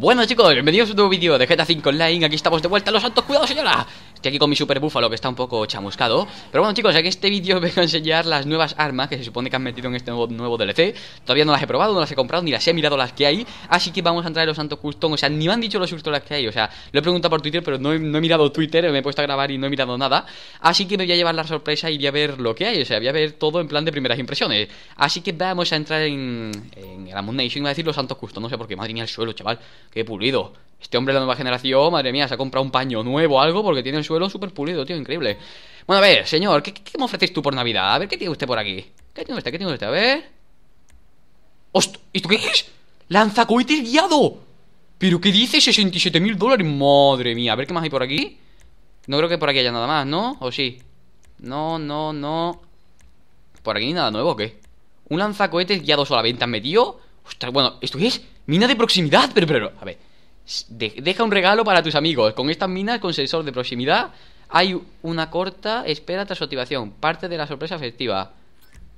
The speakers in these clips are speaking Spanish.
Bueno chicos, bienvenidos a un nuevo vídeo de GTA 5 Online Aquí estamos de vuelta, los santos, cuidado señora Estoy aquí con mi super búfalo que está un poco chamuscado Pero bueno chicos, en este vídeo voy a enseñar las nuevas armas Que se supone que han metido en este nuevo, nuevo DLC Todavía no las he probado, no las he comprado, ni las he mirado las que hay Así que vamos a entrar en los santos custom O sea, ni me han dicho los las que hay O sea, lo he preguntado por Twitter, pero no he, mirado Twitter Me he puesto a grabar y no he mirado nada Así que me voy a llevar la sorpresa y voy a ver lo que hay O sea, voy a ver todo en plan de primeras impresiones Así que vamos a entrar en, en la Moon Nation a decir los santos custom, no sé por qué Madre mía, el suelo, chaval qué pulido. Este hombre de la nueva generación, madre mía, se ha comprado un paño nuevo o algo porque tiene el suelo súper pulido, tío, increíble. Bueno, a ver, señor, ¿qué, me ofreces tú por Navidad? A ver, ¿qué tiene usted por aquí? ¿Qué tiene usted? ¿Qué tiene usted? A ver. y ¿Esto qué es? ¡Lanzacohetes guiado! ¿Pero qué dice? 67 mil dólares. Madre mía, a ver qué más hay por aquí. No creo que por aquí haya nada más, ¿no? ¿O sí? No, no, no. ¿Por aquí nada nuevo o qué? ¿Un lanzacohetes guiado solamente han metido? Ostras, bueno, ¿esto es? Mina de proximidad, pero, pero, a ver. deja un regalo para tus amigos. Con estas minas con sensor de proximidad hay una corta espera tras su activación. Parte de la sorpresa festiva.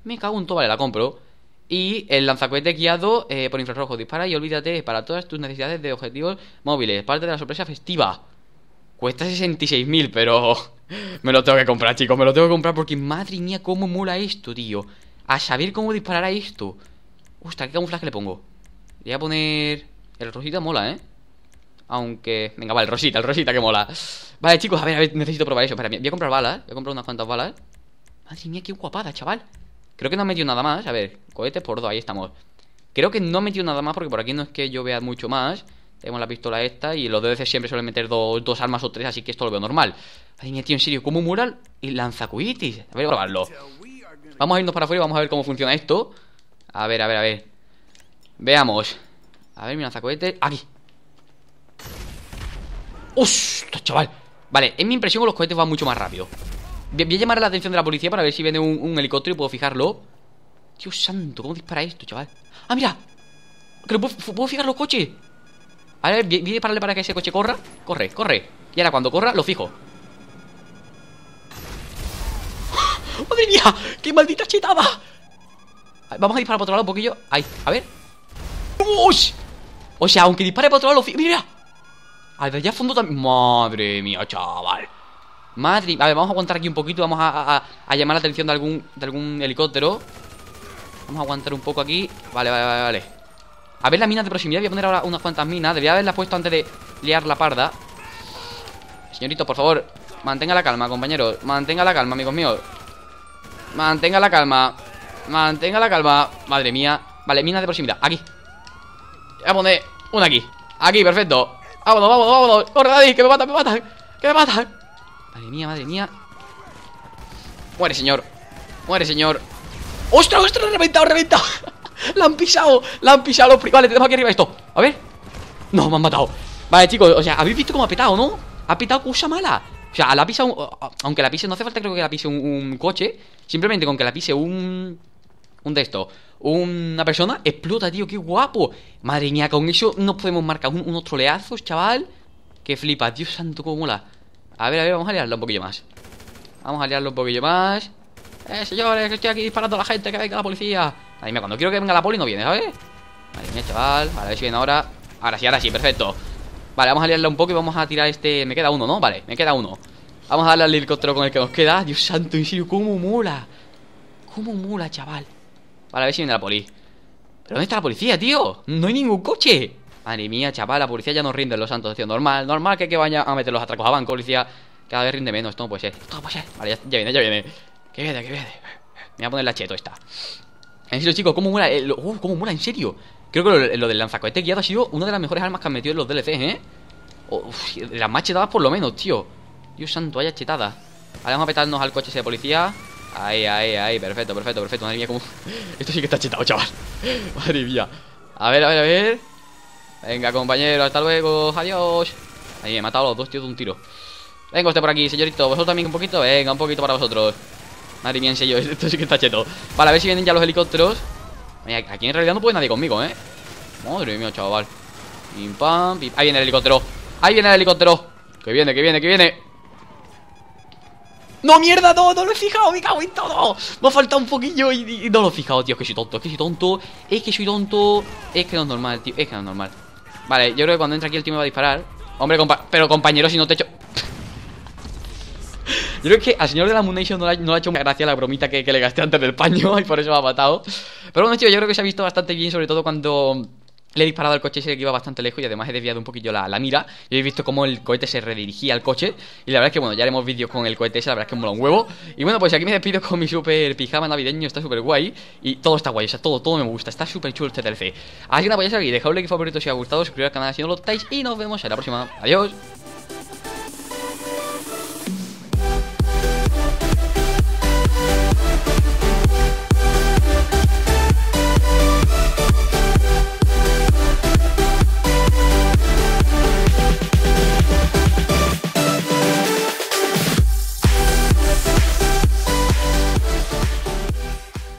Me cago en todo, vale, la compro. Y el lanzacohete guiado eh, por infrarrojo. Dispara y olvídate para todas tus necesidades de objetivos móviles. Parte de la sorpresa festiva. Cuesta 66.000, pero me lo tengo que comprar, chicos. Me lo tengo que comprar porque madre mía, cómo mola esto, tío. A saber cómo disparar a esto. Hostia, ¿qué camuflaje le pongo? Le voy a poner... El rosita mola, ¿eh? Aunque... Venga, va, el rosita, el rosita que mola Vale, chicos, a ver, a ver, necesito probar eso Espera, voy a comprar balas, voy a comprar unas cuantas balas Madre mía, qué guapada, chaval Creo que no ha metido nada más, a ver, cohetes por dos, ahí estamos Creo que no ha metido nada más porque por aquí no es que yo vea mucho más Tenemos la pistola esta y los veces siempre suelen meter dos, armas o tres, así que esto lo veo normal Madre mía, tío, en serio, como mural y lanzacuitis A ver, voy a probarlo Vamos a irnos para afuera y vamos a ver cómo funciona esto a ver, a ver, a ver Veamos A ver, mi lanzacohete Aquí ¡Ostras, chaval! Vale, es mi impresión que los cohetes van mucho más rápido Voy a llamar la atención de la policía para ver si viene un, helicóptero y puedo fijarlo Dios santo, ¿cómo dispara esto, chaval? ¡Ah, mira! puedo, puedo, fijar los coches A ver, voy a dispararle para que ese coche corra Corre, corre Y ahora cuando corra, lo fijo ¡Ah! ¡Madre mía! ¡Qué maldita chetada! Vamos a disparar para otro lado un poquillo. Ahí, a ver. ¡Uy! O sea, aunque dispare para otro lado, ¡Mira! Al allá a fondo también. Madre mía, chaval. Madre A ver, vamos a aguantar aquí un poquito. Vamos a, a, llamar la atención de algún, de algún helicóptero. Vamos a aguantar un poco aquí. Vale, vale, vale, vale. A ver las minas de proximidad. Voy a poner ahora unas cuantas minas. Debía haberlas puesto antes de liar la parda. Señorito, por favor. Mantenga la calma, compañero. Mantenga la calma, amigos míos. Mantenga la calma. Mantenga la calma. Madre mía. Vale, mina de proximidad. Aquí. Voy a poner una aquí. Aquí, perfecto. Vámonos, vámonos, vámonos. Corre, Daddy, que me matan, me matan. Que me matan. Madre mía, madre mía. Muere, señor. Muere, señor. ¡Ostras, ostras! Reventado, reventado. la han pisado. La han pisado Vale, tenemos aquí arriba esto. A ver. No, me han matado. Vale, chicos, o sea, habéis visto cómo ha petado, ¿no? Ha petado cosa mala. O sea, la pisa un, Aunque la pise, no hace falta creo que la pise un coche. Simplemente con que la pise un un texto. Una persona explota, tío, qué guapo. Madre mía, con eso nos podemos marcar unos troleazos, chaval. Que flipa, Dios santo, cómo mola. A ver, a ver, vamos a liarlo un poquillo más. Vamos a liarlo un poquillo más. Eh, señores, estoy aquí disparando a la gente, que venga la policía. Madre mía, cuando quiero que venga la poli no viene, ¿sabes? Madre mía, chaval. Vale, a ver si viene ahora. Ahora sí, ahora sí, perfecto. Vale, vamos a liarlo un poco y vamos a tirar este... Me queda uno, ¿no? Vale, me queda uno. Vamos a darle al helicóptero con el que nos queda. Dios santo, en serio, cómo mola. Cómo mola, chaval. Vale, a ver si viene la poli. ¿Pero dónde está la policía, tío? No hay ningún coche. Madre mía, chaval, la policía ya nos rinde los santos, tío. Normal, normal que, que vaya a meter los atracos a banco, policía. Cada vez rinde menos, esto no puede ser. Esto puede Vale, ya, viene, ya viene. Qué viene, qué viene. Me voy a poner la cheto esta. En serio, chicos, ¿cómo mola? Uh, ¿Cómo mola? En serio. Creo que lo, del lanzacohete guiado ha sido una de las mejores armas que han metido en los DLC, ¿eh? las más chetadas por lo menos, tío. Dios santo, haya chetada. Ahora vamos a petarnos al coche ese de policía. Ahí, ahí, ahí, perfecto, perfecto, perfecto Madre mía, cómo... Esto sí que está chetado, chaval Madre mía A ver, a ver, a ver Venga, compañero, hasta luego, adiós Ahí, me he matado a los dos tío, de un tiro Venga usted por aquí, señorito, vosotros también un poquito Venga, un poquito para vosotros Madre mía, en serio, esto sí que está cheto Vale, a ver si vienen ya los helicópteros Aquí en realidad no puede nadie conmigo, ¿eh? Madre mía, chaval pim, Ahí viene el helicóptero Ahí viene el helicóptero Que viene, que viene, que viene no, mierda, no, no lo he fijado, me cago en todo Me ha faltado un poquillo y, no lo he fijado, tío Es que soy tonto, es que soy tonto Es que soy tonto Es que no es normal, tío, es que no es normal Vale, yo creo que cuando entra aquí el tío me va a disparar Hombre, compa pero compañero, si no te hecho Yo creo que al señor de la munición no le, ha, hecho mucha gracia la bromita que, que, le gasté antes del paño y por eso me ha matado. Pero bueno, tío, yo creo que se ha visto bastante bien, sobre todo cuando le he disparado al coche ese que iba bastante lejos y además he desviado un poquillo la, mira. Y he visto cómo el cohete se redirigía al coche. Y la verdad es que, bueno, ya haremos vídeos con el cohete ese, la verdad es que mola un huevo. Y bueno, pues aquí me despido con mi super pijama navideño, está súper guay. Y todo está guay, o sea, todo, todo me gusta, está súper chulo este TLC. Así que nada, pues ya sabéis, dejad un like favorito si ha gustado, suscribiros al canal si no lo estáis y nos vemos en la próxima. Adiós.